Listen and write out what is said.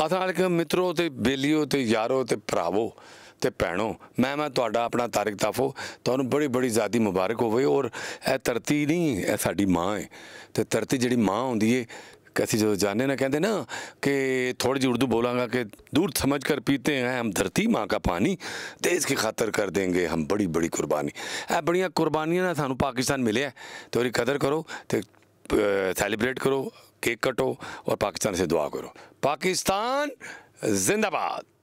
ਆਤਾਲਕ ਮਿੱਤਰੋ ਤੇ ਬੇਲੀਓ ਤੇ ਯਾਰੋ ਤੇ ਭਰਾਵੋ ਤੇ ਭੈਣੋ ਮੈਂ ਮੈਂ ਤੁਹਾਡਾ ਆਪਣਾ ਤਾਰਿਕ ਤਾਫੋ ਤੁਹਾਨੂੰ ਬੜੀ ਬੜੀ ਜ਼ਾਦੀ ਮੁਬਾਰਕ ਹੋਵੇ ਔਰ ਇਹ ਧਰਤੀ ਨਹੀਂ ਇਹ ਸਾਡੀ ਮਾਂ ਹੈ ਤੇ ਧਰਤੀ ਜਿਹੜੀ ਮਾਂ ਹੁੰਦੀ ਏ ਕਸੀ ਜੋ ਜਾਣੇ ਨਾ ਕਹਿੰਦੇ ਨਾ ਕਿ ਥੋੜੀ ਜਿਹੀ ਉਰਦੂ ਬੋਲਾਂਗਾ ਕਿ ਦੂਰ ਸਮਝ ਕਰ ਪੀਤੇ ਹੈ ਹਮ ਧਰਤੀ ਮਾਂ ਕਾ ਪਾਣੀ ਦੇਸ਼ ਕੀ ਖਾਤਰ ਕਰ ਦੇਂਗੇ ਹਮ ਬੜੀ ਬੜੀ ਕੁਰਬਾਨੀ ਇਹ ਬੜੀਆਂ ਕੁਰਬਾਨੀਆਂ ਨਾਲ ਸਾਨੂੰ ਪਾਕਿਸਤਾਨ ਮਿਲਿਆ ਤੇ ਉਹਦੀ ਕਦਰ ਕਰੋ ਤੇ ਸੈਲੀਬ੍ਰੇਟ ਕਰੋ केक कटो और पाकिस्तान से दुआ करो पाकिस्तान जिंदाबाद